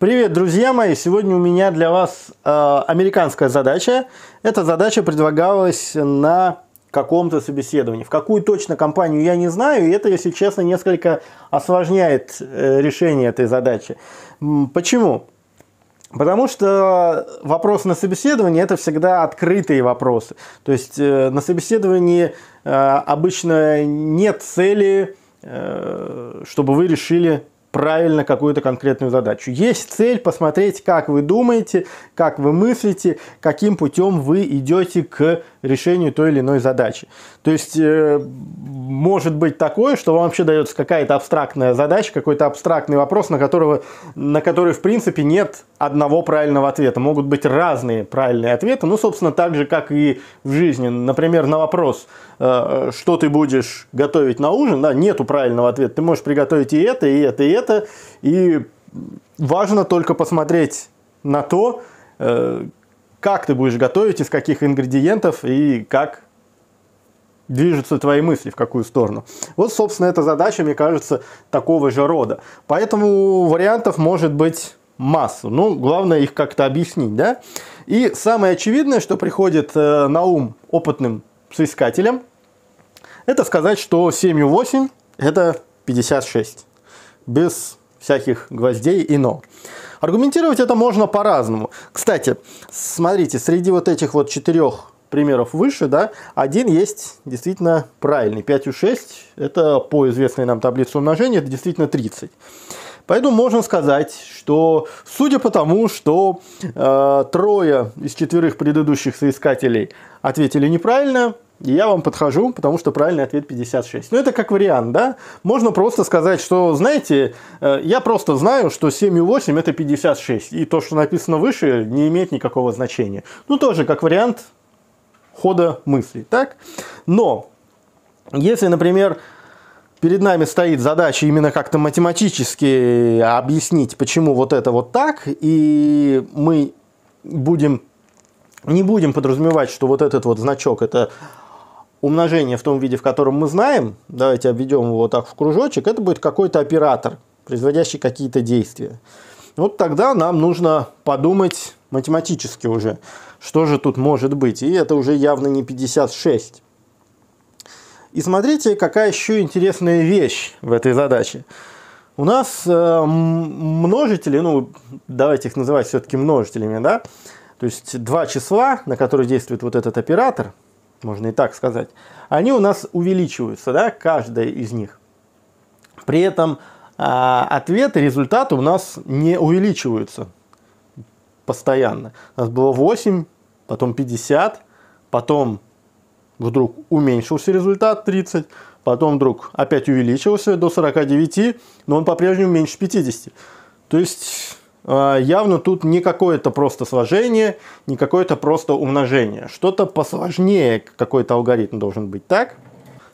Привет, друзья мои! Сегодня у меня для вас э, американская задача. Эта задача предлагалась на каком-то собеседовании. В какую точно компанию я не знаю, и это, если честно, несколько осложняет э, решение этой задачи. Почему? Потому что вопрос на собеседовании – это всегда открытые вопросы. То есть э, на собеседовании э, обычно нет цели, э, чтобы вы решили правильно какую-то конкретную задачу. Есть цель посмотреть, как вы думаете, как вы мыслите, каким путем вы идете к решению той или иной задачи. То есть э, может быть такое, что вам вообще дается какая-то абстрактная задача, какой-то абстрактный вопрос, на, которого, на который в принципе нет одного правильного ответа. Могут быть разные правильные ответы. Ну, собственно, так же, как и в жизни. Например, на вопрос, э, что ты будешь готовить на ужин, да, нету правильного ответа. Ты можешь приготовить и это, и это, и это. И важно только посмотреть на то, э, как ты будешь готовить, из каких ингредиентов и как движутся твои мысли, в какую сторону. Вот, собственно, эта задача, мне кажется, такого же рода. Поэтому вариантов может быть массу. Ну, главное их как-то объяснить, да? И самое очевидное, что приходит э, на ум опытным соискателям, это сказать, что 7 и 8 – это 56. Без всяких гвоздей и но. Аргументировать это можно по-разному. Кстати, смотрите, среди вот этих вот четырех примеров выше, да, один есть действительно правильный, 5 у 6, это по известной нам таблице умножения, это действительно 30. Поэтому можно сказать, что судя по тому, что э, трое из четверых предыдущих соискателей ответили неправильно, я вам подхожу, потому что правильный ответ 56. Но ну, это как вариант, да? Можно просто сказать, что, знаете, э, я просто знаю, что 7 и 8 это 56, и то, что написано выше, не имеет никакого значения. Ну, тоже как вариант, хода мыслей. Так? Но если, например, перед нами стоит задача именно как-то математически объяснить, почему вот это вот так, и мы будем, не будем подразумевать, что вот этот вот значок это умножение в том виде, в котором мы знаем, давайте обведем его вот так в кружочек, это будет какой-то оператор, производящий какие-то действия. Вот тогда нам нужно подумать математически уже, что же тут может быть. И это уже явно не 56. И смотрите, какая еще интересная вещь в этой задаче. У нас э, множители, ну, давайте их называть все-таки множителями, да? То есть два числа, на которые действует вот этот оператор, можно и так сказать, они у нас увеличиваются, да, каждая из них. При этом э, ответы, результаты у нас не увеличиваются постоянно. У нас было 8, потом 50, потом вдруг уменьшился результат 30, потом вдруг опять увеличился до 49, но он по-прежнему меньше 50. То есть а, явно тут не какое-то просто сложение, не какое-то просто умножение. Что-то посложнее какой-то алгоритм должен быть, так?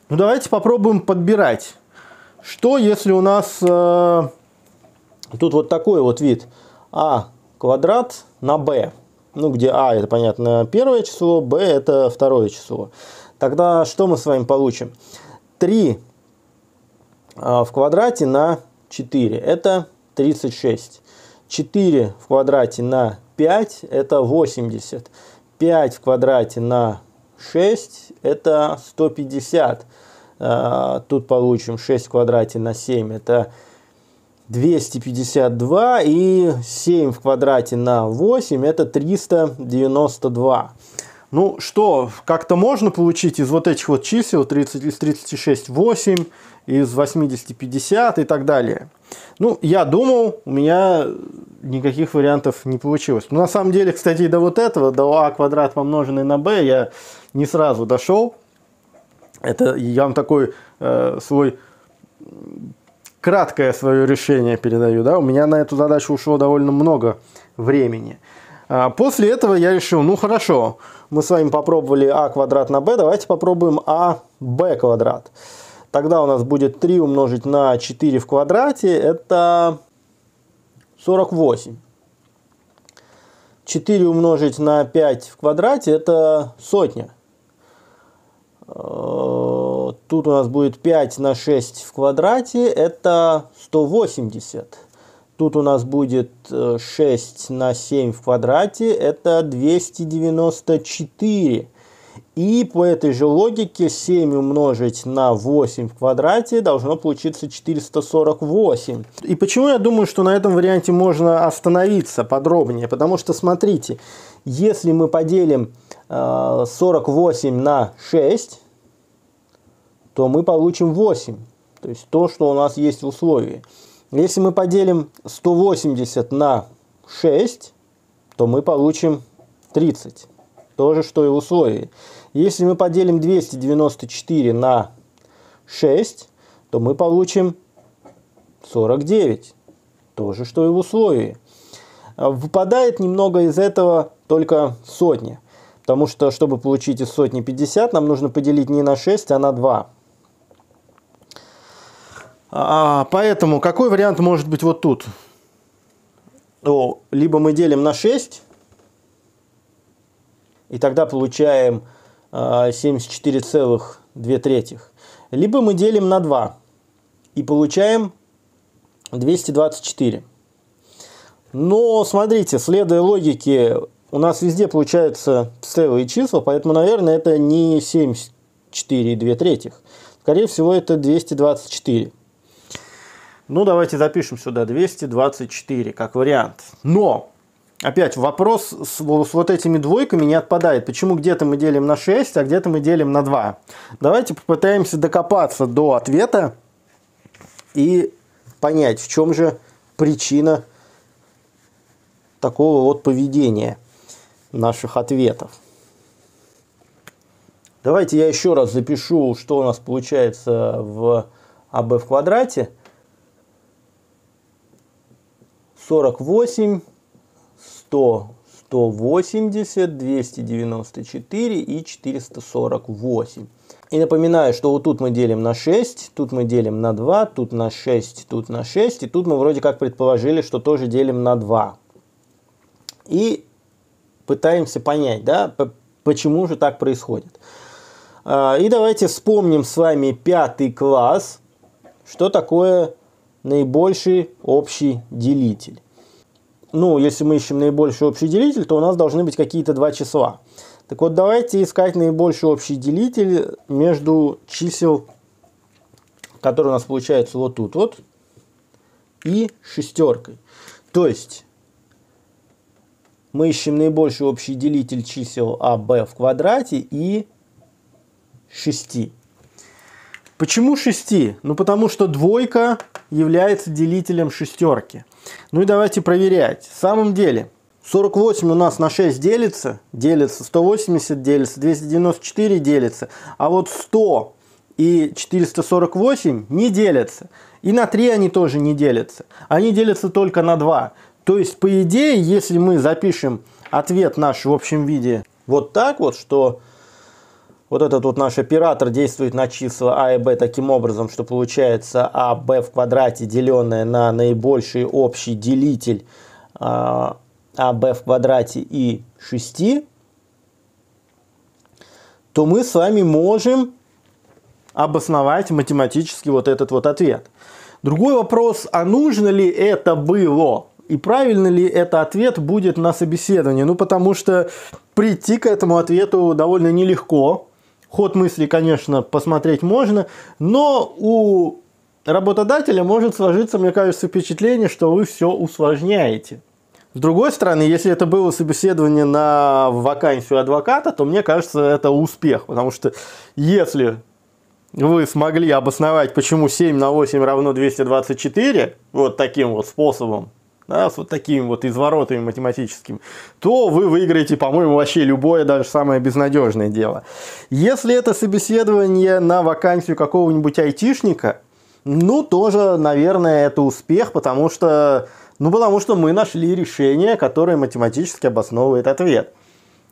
Ну давайте попробуем подбирать. Что если у нас э, тут вот такой вот вид А квадрат на b. Ну, где а это, понятно, первое число, b это второе число. Тогда что мы с вами получим? 3 а, в квадрате на 4 это 36. 4 в квадрате на 5 это 80. 5 в квадрате на 6 это 150. А, тут получим 6 в квадрате на 7 это 252 и 7 в квадрате на 8 это 392. Ну что, как-то можно получить из вот этих вот чисел 30, из 36 8, из 80 50 и так далее. Ну, я думал, у меня никаких вариантов не получилось. Но ну, на самом деле, кстати, до вот этого, до а квадрат помноженный на b, я не сразу дошел. Это я вам такой э, свой краткое свое решение передаю, да, у меня на эту задачу ушло довольно много времени. А, после этого я решил, ну хорошо, мы с вами попробовали а квадрат на b, давайте попробуем а b квадрат. Тогда у нас будет 3 умножить на 4 в квадрате, это 48. 4 умножить на 5 в квадрате, это сотня. А, Тут у нас будет 5 на 6 в квадрате, это 180. Тут у нас будет 6 э, на 7 в квадрате, это 294. И по этой же логике 7 умножить на 8 в квадрате должно получиться 448. И почему я думаю, что на этом варианте можно остановиться подробнее? Потому что, смотрите, если мы поделим 48 э, на 6, то мы получим 8. То есть то, что у нас есть в условии. Если мы поделим 180 на 6, то мы получим 30. То же, что и в условии. Если мы поделим 294 на 6, то мы получим 49. То же, что и в условии. Выпадает немного из этого только сотни, Потому что, чтобы получить из сотни 50, нам нужно поделить не на 6, а на 2. А, поэтому какой вариант может быть вот тут? О, либо мы делим на 6, и тогда получаем э, а, 74,2 третьих. Либо мы делим на 2 и получаем 224. Но смотрите, следуя логике, у нас везде получаются целые числа, поэтому, наверное, это не 74,2 третьих. Скорее всего, это 224. Ну, давайте запишем сюда 224 как вариант. Но Опять вопрос с, с вот этими двойками не отпадает. Почему где-то мы делим на 6, а где-то мы делим на 2? Давайте попытаемся докопаться до ответа и понять, в чем же причина такого вот поведения наших ответов. Давайте я еще раз запишу, что у нас получается в АБ в квадрате – 48, 100, 180, 294 и 448. И напоминаю, что вот тут мы делим на 6, тут мы делим на 2, тут на 6, тут на 6, и тут мы вроде как предположили, что тоже делим на 2. И пытаемся понять, да, почему же так происходит. А, и давайте вспомним с вами пятый класс, что такое наибольший общий делитель. Ну, если мы ищем наибольший общий делитель, то у нас должны быть какие-то два числа. Так вот, давайте искать наибольший общий делитель между чисел, которые у нас получаются вот тут вот, и шестеркой. То есть, мы ищем наибольший общий делитель чисел а, b в квадрате и 6. Почему 6? Ну, потому что двойка является делителем шестерки. Ну и давайте проверять. В самом деле, 48 у нас на 6 делится, делится, 180 делится, 294 делится, а вот 100 и 448 не делятся. И на 3 они тоже не делятся. Они делятся только на 2. То есть, по идее, если мы запишем ответ наш в общем виде вот так вот, что вот этот вот наш оператор действует на числа А и Б таким образом, что получается АБ в квадрате, деленное на наибольший общий делитель АБ а, в квадрате и 6, то мы с вами можем обосновать математически вот этот вот ответ. Другой вопрос, а нужно ли это было? И правильно ли это ответ будет на собеседовании? Ну, потому что прийти к этому ответу довольно нелегко, ход мысли, конечно, посмотреть можно, но у работодателя может сложиться, мне кажется, впечатление, что вы все усложняете. С другой стороны, если это было собеседование на вакансию адвоката, то мне кажется, это успех, потому что если вы смогли обосновать, почему 7 на 8 равно 224, вот таким вот способом, да, с вот таким вот изворотами математическим, то вы выиграете, по-моему, вообще любое, даже самое безнадежное дело. Если это собеседование на вакансию какого-нибудь айтишника, ну, тоже, наверное, это успех, потому что, ну, потому что мы нашли решение, которое математически обосновывает ответ.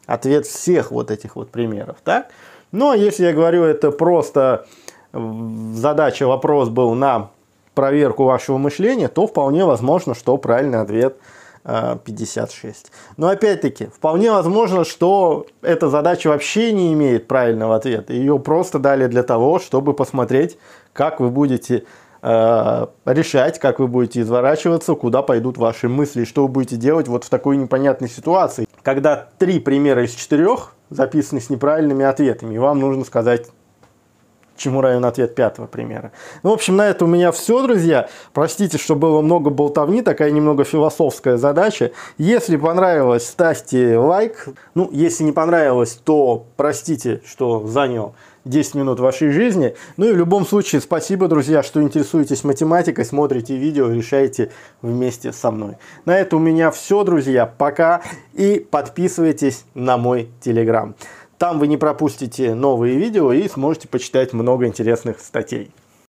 Ответ всех вот этих вот примеров, так? Ну, а если я говорю, это просто задача, вопрос был на проверку вашего мышления, то вполне возможно, что правильный ответ 56. Э, Но опять-таки, вполне возможно, что эта задача вообще не имеет правильного ответа. Ее просто дали для того, чтобы посмотреть, как вы будете э, решать, как вы будете изворачиваться, куда пойдут ваши мысли, что вы будете делать вот в такой непонятной ситуации. Когда три примера из четырех записаны с неправильными ответами, и вам нужно сказать чему равен ответ пятого примера. Ну, в общем, на это у меня все, друзья. Простите, что было много болтовни, такая немного философская задача. Если понравилось, ставьте лайк. Ну, если не понравилось, то простите, что занял 10 минут вашей жизни. Ну и в любом случае, спасибо, друзья, что интересуетесь математикой, смотрите видео, решаете вместе со мной. На это у меня все, друзья. Пока и подписывайтесь на мой телеграм. Там вы не пропустите новые видео и сможете почитать много интересных статей.